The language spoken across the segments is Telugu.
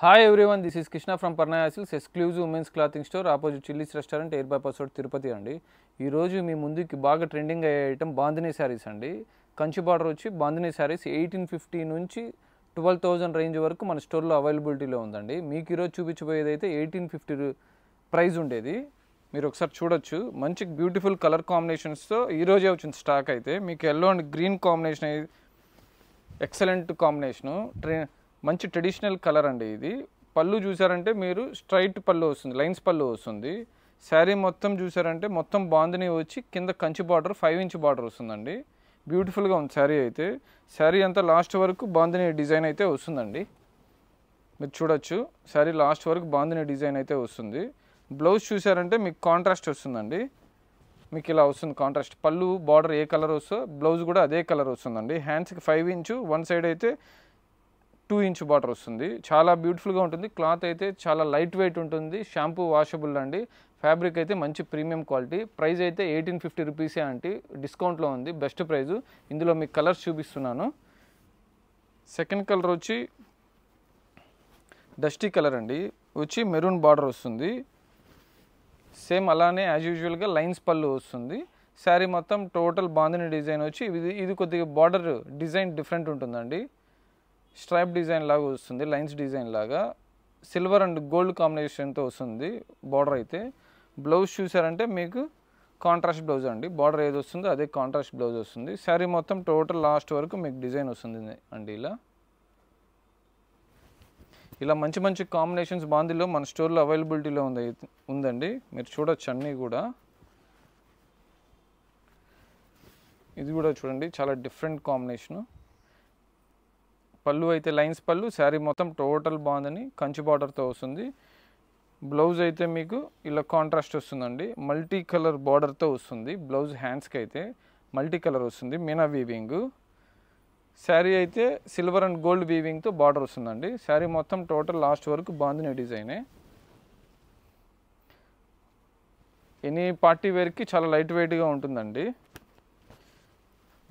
hi everyone this is Krishna from Parnaya Silks exclusive women's clothing store opposite Chillies restaurant air bypass road Tirupati అండి ఈరోజు మీ ముందుకి బాగా ట్రెండింగ్ అయ్యే ఐటమ్ బాందినీ శారీస్ అండి కంచి బార్డర్ వచ్చి బాందినీ శారీస్ ఎయిటీన్ ఫిఫ్టీ నుంచి ట్వెల్వ్ థౌజండ్ రేంజ్ వరకు మన స్టోర్లో అవైలబిలిటీలో ఉందండి మీకు ఈరోజు చూపించబోయేది అయితే ఎయిటీన్ ఫిఫ్టీ ప్రైజ్ ఉండేది మీరు ఒకసారి చూడొచ్చు మంచి బ్యూటిఫుల్ కలర్ కాంబినేషన్స్తో ఈరోజే వచ్చింది స్టాక్ అయితే మీకు yellow and green combination excellent combination ట్రే మంచి ట్రెడిషనల్ కలర్ అండి ఇది పళ్ళు చూసారంటే మీరు స్ట్రైట్ పళ్ళు వస్తుంది లైన్స్ పళ్ళు వస్తుంది శారీ మొత్తం చూసారంటే మొత్తం బాందని వచ్చి కింద Kanchi border five inch border వస్తుందండి బ్యూటిఫుల్గా ఉంది శారీ అయితే శారీ అంతా లాస్ట్ వరకు బాందని డిజైన్ అయితే వస్తుందండి మీరు చూడొచ్చు శారీ లాస్ట్ వరకు బాందని డిజైన్ అయితే వస్తుంది బ్లౌజ్ చూసారంటే మీకు కాంట్రాస్ట్ వస్తుందండి మీకు ఇలా వస్తుంది కాంట్రాస్ట్ పళ్ళు బార్డర్ ఏ కలర్ వస్తుందో బ్లౌజ్ కూడా అదే కలర్ వస్తుందండి హ్యాండ్స్కి ఫైవ్ ఇంచు వన్ సైడ్ అయితే టూ ఇంచ్ బాటర్ వస్తుంది చాలా బ్యూటిఫుల్గా ఉంటుంది క్లాత్ అయితే చాలా లైట్ వెయిట్ ఉంటుంది షాంపూ వాషబుల్ అండి ఫ్యాబ్రిక్ అయితే మంచి ప్రీమియం క్వాలిటీ ప్రైస్ అయితే ఎయిటీన్ ఫిఫ్టీ రూపీసే అంటే డిస్కౌంట్లో ఉంది బెస్ట్ ప్రైజు ఇందులో మీకు కలర్స్ చూపిస్తున్నాను సెకండ్ కలర్ వచ్చి డస్టీ కలర్ అండి వచ్చి మెరూన్ బార్డర్ వస్తుంది సేమ్ అలానే యాజ్ యూజువల్గా లైన్స్ పళ్ళు వస్తుంది శారీ మొత్తం టోటల్ బాంధిని డిజైన్ వచ్చి ఇది ఇది కొద్దిగా బార్డర్ డిజైన్ డిఫరెంట్ ఉంటుందండి స్ట్రైప్ డిజైన్ లాగా వస్తుంది లైన్స్ డిజైన్ లాగా సిల్వర్ అండ్ గోల్డ్ కాంబినేషన్తో వస్తుంది బార్డర్ అయితే బ్లౌజ్ చూసారంటే మీకు కాంట్రాస్ట్ బ్లౌజ్ అండి బార్డర్ ఏది వస్తుందో అదే కాంట్రాస్ట్ బ్లౌజ్ వస్తుంది శారీ మొత్తం టోటల్ లాస్ట్ వరకు మీకు డిజైన్ వస్తుంది అండి ఇలా ఇలా మంచి మంచి కాంబినేషన్స్ బాందిలో మన స్టోర్లో అవైలబిలిటీలో ఉంది ఉందండి మీరు చూడొచ్చు అన్నీ కూడా ఇది కూడా చూడండి చాలా డిఫరెంట్ కాంబినేషను పళ్ళు అయితే లైన్స్ పళ్ళు శారీ మొత్తం టోటల్ బాగుందని కంచి బార్డర్తో వస్తుంది బ్లౌజ్ అయితే మీకు ఇలా కాంట్రాస్ట్ వస్తుందండి మల్టీ కలర్ బార్డర్తో వస్తుంది బ్లౌజ్ హ్యాండ్స్కి అయితే మల్టీ కలర్ వస్తుంది మీనా వీవింగ్ శారీ అయితే సిల్వర్ అండ్ గోల్డ్ వీవింగ్తో బార్డర్ వస్తుందండి శారీ మొత్తం టోటల్ లాస్ట్ వరకు బాగుంది డిజైనే ఎనీ పార్టీ వేర్కి చాలా లైట్ వెయిట్గా ఉంటుందండి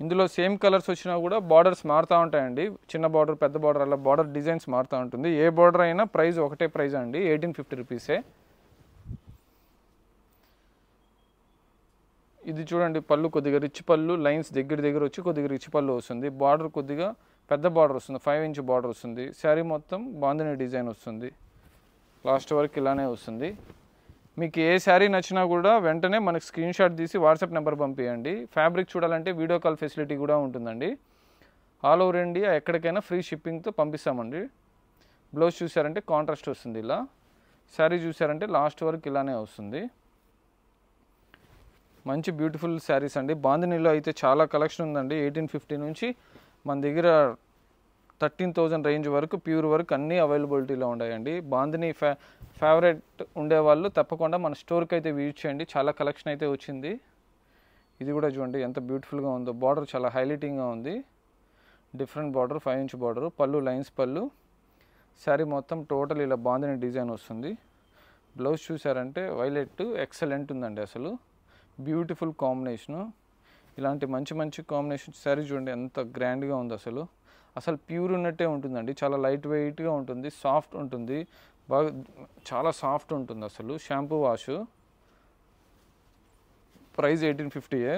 ఇందులో సేమ్ కలర్స్ వచ్చినా కూడా బార్డర్స్ మారుతూ ఉంటాయండి చిన్న బార్డర్ పెద్ద బార్డర్ అలా బార్డర్ డిజైన్స్ మారుతూ ఉంటుంది ఏ బార్డర్ అయినా ప్రైస్ ఒకటే ప్రైస్ అండి ఎయిటీన్ ఫిఫ్టీ రూపీసే ఇది చూడండి పళ్ళు కొద్దిగా రిచ్ పళ్ళు లైన్స్ దగ్గర దగ్గర వచ్చి కొద్దిగా రిచ్ పళ్ళు వస్తుంది బార్డర్ కొద్దిగా పెద్ద బార్డర్ వస్తుంది ఫైవ్ ఇంచ్ బార్డర్ వస్తుంది శారీ మొత్తం బాందిని డిజైన్ వస్తుంది లాస్ట్ వరకు ఇలానే వస్తుంది మీకు ఏ శారీ నచ్చినా కూడా వెంటనే మనకు స్క్రీన్ షాట్ తీసి వాట్సాప్ నెంబర్ పంపించండి ఫ్యాబ్రిక్ చూడాలంటే వీడియో కాల్ ఫెసిలిటీ కూడా ఉంటుందండి ఆల్ ఓవర్ ఇండియా ఎక్కడికైనా ఫ్రీ షిప్పింగ్తో పంపిస్తామండి బ్లౌజ్ చూసారంటే కాంట్రాస్ట్ వస్తుంది ఇలా శారీ చూసారంటే లాస్ట్ వరకు ఇలానే వస్తుంది మంచి బ్యూటిఫుల్ శారీస్ అండి బాందినీలో అయితే చాలా కలెక్షన్ ఉందండి ఎయిటీన్ ఫిఫ్టీ నుంచి మన దగ్గర థర్టీన్ థౌజండ్ రేంజ్ వరకు ప్యూర్ వరకు అన్నీ అవైలబిలిటీలో ఉన్నాయండి బాంధిని ఫే ఫేవరెట్ ఉండేవాళ్ళు తప్పకుండా మన స్టోర్కి అయితే విజిట్ చేయండి చాలా కలెక్షన్ అయితే వచ్చింది ఇది కూడా చూడండి ఎంత బ్యూటిఫుల్గా ఉందో బార్డర్ చాలా హైలైటింగ్గా ఉంది different border five inch border పళ్ళు లైన్స్ పళ్ళు శారీ మొత్తం టోటల్ ఇలా బాందిని డిజైన్ వస్తుంది బ్లౌజ్ చూసారంటే వైలెట్ ఎక్సలెంట్ ఉందండి అసలు బ్యూటిఫుల్ కాంబినేషను ఇలాంటి మంచి మంచి కాంబినేషన్ శారీ చూడండి ఎంత గ్రాండ్గా ఉంది అసలు అసలు ప్యూర్ ఉన్నట్టే ఉంటుందండి చాలా లైట్ వెయిట్గా ఉంటుంది సాఫ్ట్ ఉంటుంది బాగా చాలా సాఫ్ట్ ఉంటుంది అసలు షాంపూ వాష్ ప్రైస్ ఎయిటీన్ ఫిఫ్టీయే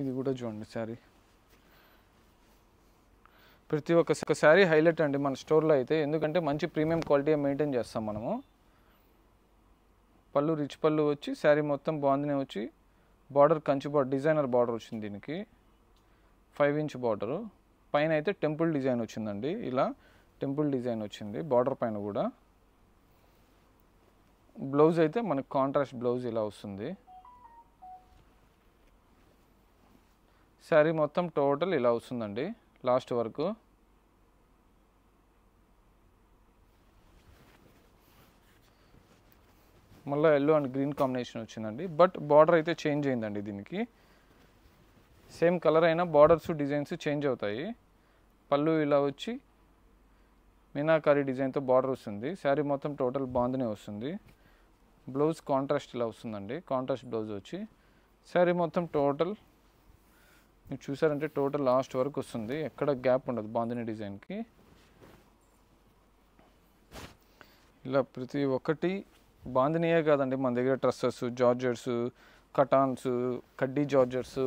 ఇది కూడా చూడండి శారీ ప్రతి ఒక్క శారీ హైలైట్ అండి మన స్టోర్లో అయితే ఎందుకంటే మంచి ప్రీమియం క్వాలిటీ మెయింటైన్ చేస్తాం మనము పళ్ళు రిచ్ పళ్ళు వచ్చి శారీ మొత్తం బాగుందినే వచ్చి border Kanchi border designer border వచ్చింది దీనికి ఫైవ్ ఇంచ్ బార్డరు పైన అయితే టెంపుల్ డిజైన్ వచ్చిందండి ఇలా టెంపుల్ డిజైన్ వచ్చింది బార్డర్ పైన కూడా బ్లౌజ్ అయితే మనకు కాంట్రాస్ట్ బ్లౌజ్ ఇలా వస్తుంది శారీ మొత్తం టోటల్ ఇలా వస్తుందండి లాస్ట్ వరకు మళ్ళీ ఎల్లో అండ్ గ్రీన్ కాంబినేషన్ వచ్చిందండి బట్ బార్డర్ అయితే చేంజ్ అయిందండి దీనికి సేమ్ కలర్ అయినా బార్డర్స్ డిజైన్స్ చేంజ్ అవుతాయి పళ్ళు ఇలా వచ్చి మీనాకారి డిజైన్తో బార్డర్ వస్తుంది శారీ మొత్తం టోటల్ బాగుందనే వస్తుంది బ్లౌజ్ కాంట్రాస్ట్ ఇలా వస్తుందండి కాంట్రాస్ట్ బ్లౌజ్ వచ్చి శారీ మొత్తం టోటల్ మీరు చూసారంటే టోటల్ లాస్ట్ వరకు వస్తుంది ఎక్కడ గ్యాప్ ఉండదు బాందిని డిజైన్కి ఇలా ప్రతి ఒక్కటి బాందినీయే కాదండి మన దగ్గర ట్రస్సెస్ జార్జర్స్ కటాన్స్ కడ్డీ జార్జర్స్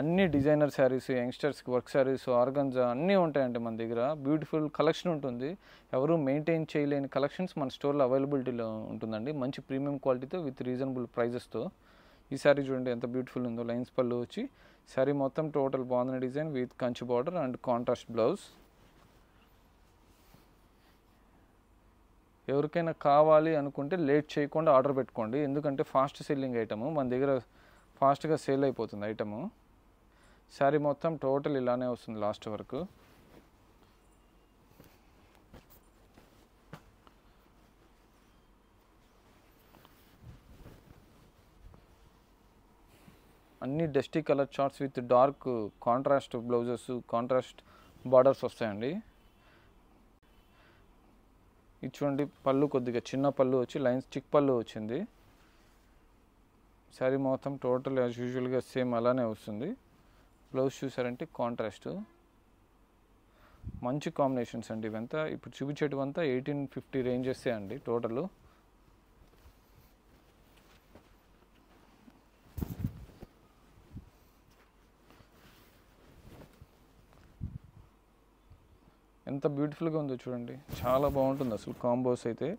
అన్ని డిజైనర్ శారీస్ యంగ్స్టర్స్కి వర్క్ శారీస్ ఆర్గంజా అన్నీ ఉంటాయండి మన దగ్గర బ్యూటిఫుల్ కలెక్షన్ ఉంటుంది ఎవరు మెయింటైన్ చేయలేని కలెక్షన్స్ మన స్టోర్లో అవైలబిలిటీలో ఉంటుందండి మంచి ప్రీమియం క్వాలిటీతో విత్ రీజనబుల్ ప్రైజెస్తో ఈ శారీ చూడండి ఎంత బ్యూటిఫుల్ ఉందో లైన్స్ పళ్ళు వచ్చి శారీ మొత్తం టోటల్ బాగుంది design with Kanchi border and contrast blouse ఎవరికైనా కావాలి అనుకుంటే లేట్ చేయకుండా ఆర్డర్ పెట్టుకోండి ఎందుకంటే ఫాస్ట్ సెల్లింగ్ ఐటము మన దగ్గర ఫాస్ట్గా సేల్ అయిపోతుంది ఐటము శారీ మొత్తం టోటల్ ఇలానే వస్తుంది లాస్ట్ వరకు అన్ని dusty colour charts with dark contrast blouses contrast borders వస్తాయండి ఇది చూడండి పళ్ళు కొద్దిగా చిన్న పళ్ళు వచ్చి లైన్స్ చిక్ పళ్ళు వచ్చింది శారీ మొత్తం టోటల్ యాజ్ యూజువల్గా సేమ్ అలానే వస్తుంది గ్లౌస్ చూసారంటే కాంట్రాస్ట్ మంచి కాంబినేషన్స్ అండి ఇవంతా ఇప్పుడు చూపించేటివంతా ఎయిటీన్ ఫిఫ్టీ రేంజెస్సే అండి టోటల్ ఎంత బ్యూటిఫుల్గా ఉందో చూడండి చాలా బాగుంటుంది అసలు కాంబోస్ అయితే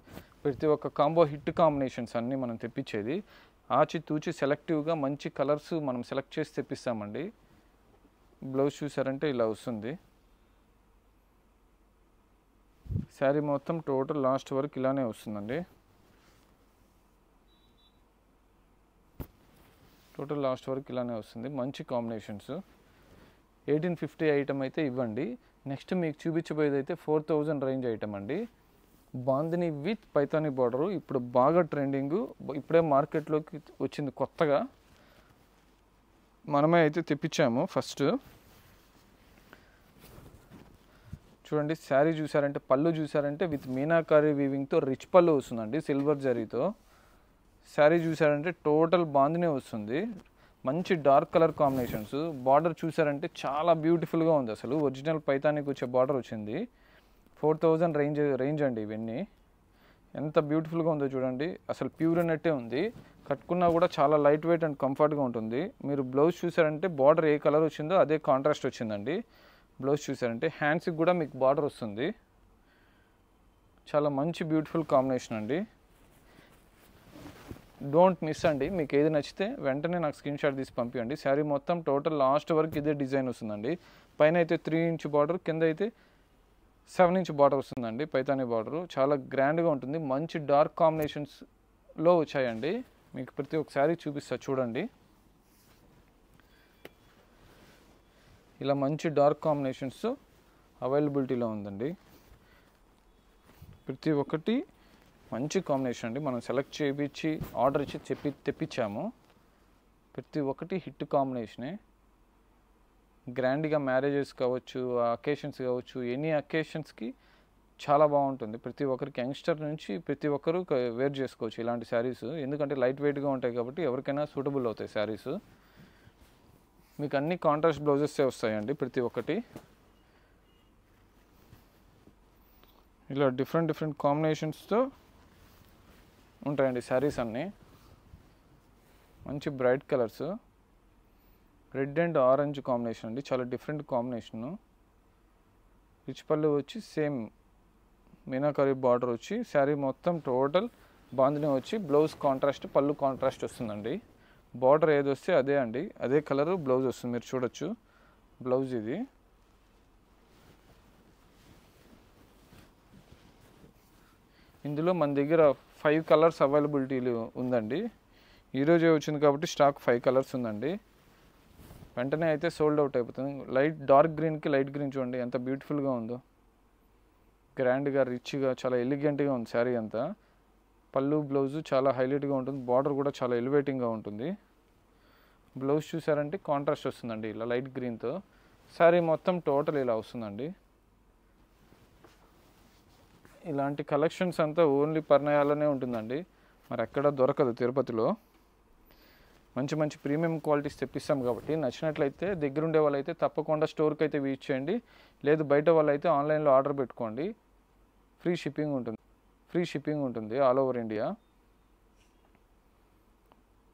ప్రతి ఒక్క కాంబో హిట్ కాంబినేషన్స్ అన్నీ మనం తెప్పించేది ఆచి తూచి సెలెక్టివ్గా మంచి కలర్స్ మనం సెలెక్ట్ చేసి తెప్పిస్తామండి బ్లౌజ్ చూసారంటే ఇలా వస్తుంది శారీ మొత్తం టోటల్ లాస్ట్ వరకు ఇలానే వస్తుందండి టోటల్ లాస్ట్ వరకు ఇలానే వస్తుంది మంచి కాంబినేషన్స్ ఎయిటీన్ ఫిఫ్టీ ఐటమ్ అయితే ఇవ్వండి నెక్స్ట్ మీకు చూపించబోయేది అయితే ఫోర్ థౌజండ్ రేంజ్ ఐటమ్ అండి బాందిని విత్ పైతానీ బార్డరు ఇప్పుడు బాగా ట్రెండింగ్ ఇప్పుడే మార్కెట్లోకి వచ్చింది కొత్తగా మనమే అయితే తెప్పించాము ఫస్ట్ చూడండి శారీ చూసారంటే పళ్ళు చూసారంటే విత్ మీనాకారి వీవింగ్తో రిచ్ పళ్ళు వస్తుందండి సిల్వర్ జరీతో శారీ చూసారంటే టోటల్ బాందినే వస్తుంది మంచి డార్క్ కలర్ కాంబినేషన్స్ బార్డర్ చూసారంటే చాలా బ్యూటిఫుల్గా ఉంది అసలు ఒరిజినల్ పైతానికి వచ్చే బార్డర్ వచ్చింది ఫోర్ థౌజండ్ రేంజ్ రేంజ్ అండి ఇవన్నీ ఎంత బ్యూటిఫుల్గా ఉందో చూడండి అసలు ప్యూర్ అన్నట్టే ఉంది కట్టుకున్నా కూడా చాలా లైట్ వెయిట్ అండ్ కంఫర్ట్గా ఉంటుంది మీరు బ్లౌజ్ చూసారంటే బార్డర్ ఏ కలర్ వచ్చిందో అదే కాంట్రాస్ట్ వచ్చిందండి బ్లౌజ్ చూసారంటే హ్యాండ్స్కి కూడా మీకు బార్డర్ వస్తుంది చాలా మంచి బ్యూటిఫుల్ కాంబినేషన్ అండి డోంట్ మిస్ అండి మీకు ఏది నచ్చితే వెంటనే నాకు స్క్రీన్ షాట్ తీసి పంపించండి శారీ మొత్తం టోటల్ లాస్ట్ వరకు ఇదే డిజైన్ వస్తుందండి పైన అయితే త్రీ ఇంచ్ బార్డర్ కింద అయితే సెవెన్ ఇంచ్ బార్డర్ వస్తుందండి పైతాని బార్డర్ చాలా గ్రాండ్గా ఉంటుంది మంచి డార్క్ కాంబినేషన్స్లో వచ్చాయండి మీకు ప్రతి ఒక్కసారి చూపిస్తా చూడండి ఇలా మంచి డార్క్ కాంబినేషన్స్ అవైలబిలిటీలో ఉందండి ప్రతి ఒక్కటి మంచి కాంబినేషన్ అండి మనం సెలెక్ట్ చేయించి ఆర్డర్ ఇచ్చి చెప్పి తెప్పించాము ప్రతి ఒక్కటి హిట్ కాంబినేషనే గ్రాండ్గా మ్యారేజెస్ కావచ్చు అకేషన్స్ కావచ్చు ఎనీ అకేషన్స్కి చాలా బాగుంటుంది ప్రతి ఒక్కరికి యంగ్స్టర్ నుంచి ప్రతి ఒక్కరు వేర్ చేసుకోవచ్చు ఇలాంటి శారీస్ ఎందుకంటే లైట్ వెయిట్గా ఉంటాయి కాబట్టి ఎవరికైనా సూటబుల్ అవుతాయి శారీస్ మీకు అన్ని కాంట్రాస్ట్ బ్లౌజెస్ వస్తాయండి ప్రతి ఒక్కటి ఇలా డిఫరెంట్ డిఫరెంట్ కాంబినేషన్స్తో ఉంటాయండి శారీస్ అన్నీ మంచి bright colours red and orange combination అండి చాలా డిఫరెంట్ కాంబినేషన్ రిచ్ పళ్ళు వచ్చి సేమ్ మీనాకరీ బార్డర్ వచ్చి శారీ మొత్తం టోటల్ బాంధని వచ్చి బ్లౌజ్ కాంట్రాస్ట్ పళ్ళు కాంట్రాస్ట్ వస్తుందండి బార్డర్ ఏది వస్తే అదే అండి అదే కలరు బ్లౌజ్ వస్తుంది మీరు చూడొచ్చు బ్లౌజ్ ఇది ఇందులో మన దగ్గర ఫైవ్ కలర్స్ అవైలబిలిటీలు ఉందండి ఈరోజే వచ్చింది కాబట్టి స్టాక్ ఫైవ్ కలర్స్ ఉందండి వెంటనే అయితే సోల్డ్ అవుట్ అయిపోతుంది లైట్ డార్క్ గ్రీన్కి లైట్ గ్రీన్ చూడండి ఎంత బ్యూటిఫుల్గా ఉందో గ్రాండ్గా రిచ్గా చాలా ఎలిగెంట్గా ఉంది శారీ అంతా పళ్ళు బ్లౌజు చాలా హైలైట్గా ఉంటుంది బార్డర్ కూడా చాలా ఎలివేటింగ్గా ఉంటుంది బ్లౌజ్ చూసారంటే కాంట్రాస్ట్ వస్తుందండి ఇలా లైట్ గ్రీన్తో శారీ మొత్తం టోటల్ ఇలా వస్తుందండి ఇలాంటి కలెక్షన్స్ అంతా ఓన్లీ పర్ణయాలనే ఉంటుందండి మరి ఎక్కడ దొరకదు తిరుపతిలో మంచి మంచి ప్రీమియం క్వాలిటీస్ తెప్పిస్తాం కాబట్టి నచ్చినట్లయితే దగ్గరుండే వాళ్ళైతే తప్పకుండా స్టోర్కి అయితే వీచ్ చేయండి లేదు బయట వాళ్ళైతే ఆన్లైన్లో ఆర్డర్ పెట్టుకోండి ఫ్రీ షిప్పింగ్ ఉంటుంది ఫ్రీ షిప్పింగ్ ఉంటుంది ఆల్ ఓవర్ ఇండియా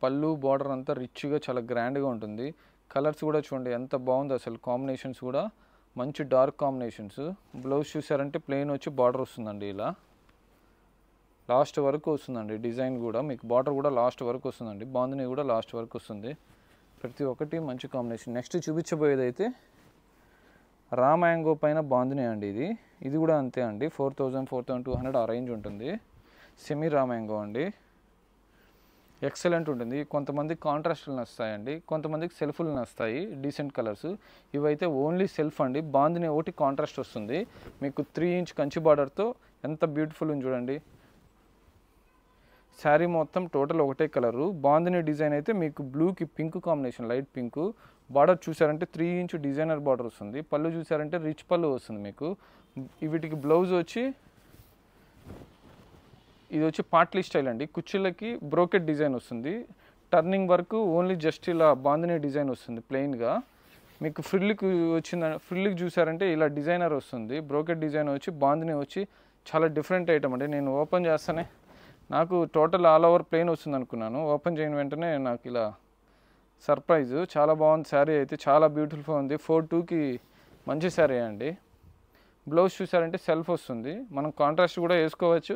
పళ్ళు బార్డర్ అంతా రిచ్గా చాలా గ్రాండ్గా ఉంటుంది కలర్స్ కూడా చూడండి ఎంత బాగుంది అసలు కాంబినేషన్స్ కూడా మంచి డార్క్ కాంబినేషన్స్ బ్లౌజ్ చూసారంటే ప్లెయిన్ వచ్చి బార్డర్ వస్తుందండి ఇలా లాస్ట్ వరకు వస్తుందండి డిజైన్ కూడా మీకు బార్డర్ కూడా లాస్ట్ వరకు వస్తుందండి బాందిని కూడా లాస్ట్ వరకు వస్తుంది ప్రతి ఒక్కటి మంచి కాంబినేషన్ నెక్స్ట్ చూపించబోయేది అయితే రామ్ యాంగో పైన బాందినే అండి ఇది ఇది కూడా అంతే అండి four thousand four thousand two hundred ఆ రేంజ్ ఉంటుంది సెమీ రామ్ యాంగో అండి ఎక్సలెంట్ ఉంటుంది కొంతమంది కాంట్రాస్ట్లు నస్తాయండి కొంతమందికి సెల్ఫ్లు నస్తాయి డీసెంట్ కలర్స్ ఇవైతే ఓన్లీ సెల్ఫ్ అండి బాందిని ఒకటి కాంట్రాస్ట్ వస్తుంది మీకు త్రీ ఇంచ్ కంచి బార్డర్తో ఎంత బ్యూటిఫుల్ ఉంది చూడండి శారీ మొత్తం టోటల్ ఒకటే కలరు బాందిని డిజైన్ అయితే మీకు బ్లూకి pink combination light pink border చూసారంటే త్రీ ఇంచ్ డిజైనర్ బార్డర్ వస్తుంది పళ్ళు చూసారంటే రిచ్ పళ్ళు వస్తుంది మీకు వీటికి బ్లౌజ్ వచ్చి ఇది వచ్చి పాట్లీ స్టైల్ అండి కుర్చీలకి బ్రోకెట్ డిజైన్ వస్తుంది టర్నింగ్ వర్క్ ఓన్లీ జస్ట్ ఇలా బాందిని డిజైన్ వస్తుంది ప్లెయిన్గా మీకు ఫ్రిల్కి వచ్చింద ఫ్రిల్కి చూసారంటే ఇలా డిజైనర్ వస్తుంది బ్రోకెట్ డిజైన్ వచ్చి బాందిని వచ్చి చాలా డిఫరెంట్ ఐటమ్ అండి నేను ఓపెన్ చేస్తానే నాకు టోటల్ ఆల్ ఓవర్ ప్లెయిన్ వస్తుంది అనుకున్నాను ఓపెన్ చేయని వెంటనే నాకు ఇలా సర్ప్రైజ్ చాలా బాగుంది శారీ అయితే చాలా బ్యూటిఫుల్గా ఉంది ఫోర్ టూకి మంచి శారీ అండి బ్లౌజ్ చూసారంటే సెల్ఫ్ వస్తుంది మనం కాంట్రాస్ట్ కూడా వేసుకోవచ్చు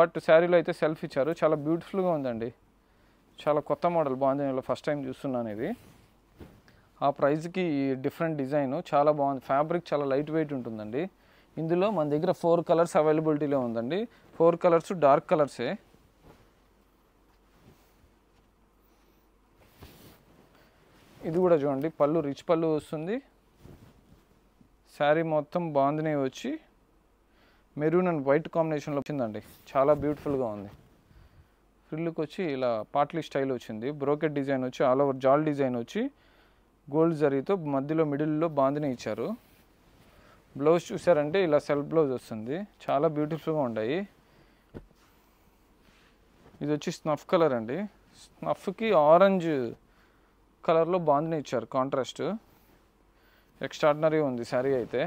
బట్ శారీలో అయితే సెల్ఫ్ ఇచ్చారు చాలా బ్యూటిఫుల్గా ఉందండి చాలా కొత్త మోడల్ బాగుంది నేను ఫస్ట్ టైం చూస్తున్నాను ఇది ఆ ప్రైజ్కి డిఫరెంట్ డిజైన్ చాలా బాగుంది ఫ్యాబ్రిక్ చాలా లైట్ వెయిట్ ఉంటుందండి ఇందులో మన దగ్గర ఫోర్ కలర్స్ అవైలబిలిటీలో ఉందండి ఫోర్ కలర్స్ డార్క్ కలర్సే ఇది కూడా చూడండి పళ్ళు రిచ్ పళ్ళు వస్తుంది శారీ మొత్తం బాగుందినే వచ్చి మెరూన్ అండ్ వైట్ కాంబినేషన్లో వచ్చిందండి చాలా బ్యూటిఫుల్గా ఉంది ఫ్రిల్లుకి వచ్చి ఇలా పాట్లీ స్టైల్ వచ్చింది బ్రోకెట్ డిజైన్ వచ్చి ఆల్ ఓవర్ జాల్ డిజైన్ వచ్చి గోల్డ్ జరీతో మధ్యలో మిడిల్లో బాందిని ఇచ్చారు బ్లౌజ్ చూసారంటే ఇలా సెల్ఫ్ బ్లౌజ్ వస్తుంది చాలా బ్యూటిఫుల్గా ఉన్నాయి ఇది వచ్చి స్నఫ్ కలర్ అండి స్నఫ్కి ఆరెంజ్ కలర్లో బాగుంది ఇచ్చారు కాంట్రాస్ట్ ఎక్స్ట్రాడినరీ ఉంది శారీ అయితే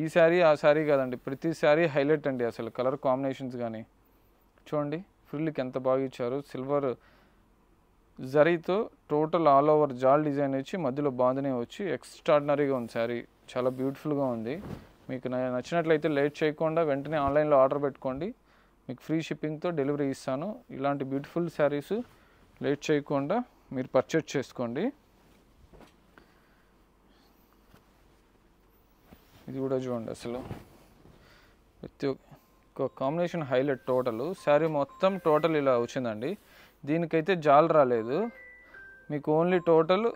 ఈ శారీ ఆ శారీ కాదండి ప్రతి శారీ హైలైట్ అండి అసలు కలర్ కాంబినేషన్స్ కానీ చూడండి ఫ్రిల్కి ఎంత బాగా ఇచ్చారు సిల్వర్ జరీతో టోటల్ ఆల్ ఓవర్ జాల్ డిజైన్ వచ్చి మధ్యలో బాంధనే వచ్చి ఎక్స్ట్రాడినరీగా ఉంది శారీ చాలా బ్యూటిఫుల్గా ఉంది మీకు నచ్చినట్లయితే లేట్ చేయకుండా వెంటనే ఆన్లైన్లో ఆర్డర్ పెట్టుకోండి మీకు ఫ్రీ షిప్పింగ్తో డెలివరీ ఇస్తాను ఇలాంటి బ్యూటిఫుల్ శారీస్ లేట్ చేయకుండా మీరు పర్చేజ్ చేసుకోండి ఇది కూడా చూడండి అసలు ప్రతి ఒక్క కాంబినేషన్ హైలైట్ టోటల్ శారీ మొత్తం టోటల్ ఇలా వచ్చిందండి దీనికైతే జాల్ రాలేదు మీకు ఓన్లీ టోటల్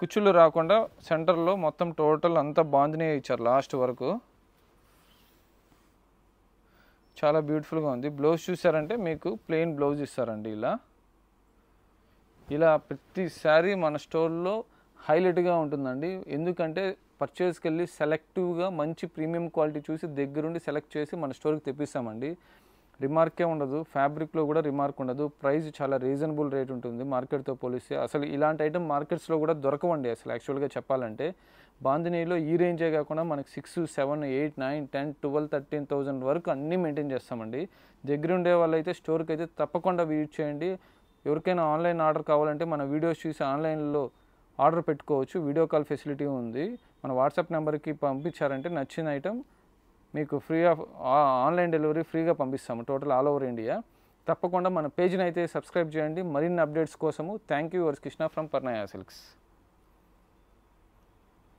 కుచ్చులు రాకుండా సెంటర్లో మొత్తం టోటల్ అంతా బాందినే ఇచ్చారు లాస్ట్ వరకు చాలా బ్యూటిఫుల్గా ఉంది బ్లౌజ్ చూసారంటే మీకు ప్లెయిన్ బ్లౌజ్ ఇస్తారండి ఇలా ఇలా ప్రతిసారి మన స్టోర్లో హైలైట్గా ఉంటుందండి ఎందుకంటే పర్చేస్కి వెళ్ళి సెలెక్టివ్గా మంచి ప్రీమియం క్వాలిటీ చూసి దగ్గరుండి సెలెక్ట్ చేసి మన స్టోర్కి తెప్పిస్తామండి రిమార్కే ఉండదు ఫ్యాబ్రిక్లో కూడా రిమార్క్ ఉండదు ప్రైస్ చాలా రీజనబుల్ రేట్ ఉంటుంది మార్కెట్తో పోలిస్తే అసలు ఇలాంటి ఐటమ్ మార్కెట్స్లో కూడా దొరకవండి అసలు యాక్చువల్గా చెప్పాలంటే బాంధనీలో ఈ రేంజే కాకుండా మనకి six seven eight nine ten twelve thirteen thousand వరకు అన్నీ మెయింటైన్ చేస్తామండి దగ్గరుండే వాళ్ళైతే స్టోర్కి అయితే తప్పకుండా విజిట్ చేయండి ఎవరికైనా ఆన్లైన్ ఆర్డర్ కావాలంటే మన వీడియోస్ చూసి ఆన్లైన్లో ఆర్డర్ పెట్టుకోవచ్చు వీడియో కాల్ ఫెసిలిటీ ఉంది మన వాట్సాప్ నెంబర్కి పంపించారంటే నచ్చిన ఐటెం మీకు ఫ్రీ ఆఫ్ ఆన్లైన్ డెలివరీ ఫ్రీగా పంపిస్తాము టోటల్ ఆల్ ఓవర్ ఇండియా తప్పకుండా మన పేజ్ని అయితే సబ్స్క్రైబ్ చేయండి మరిన్ని అప్డేట్స్ కోసము థ్యాంక్ యూ వర్స్ కృష్ణ ఫ్రమ్ పర్ణయా సిల్క్స్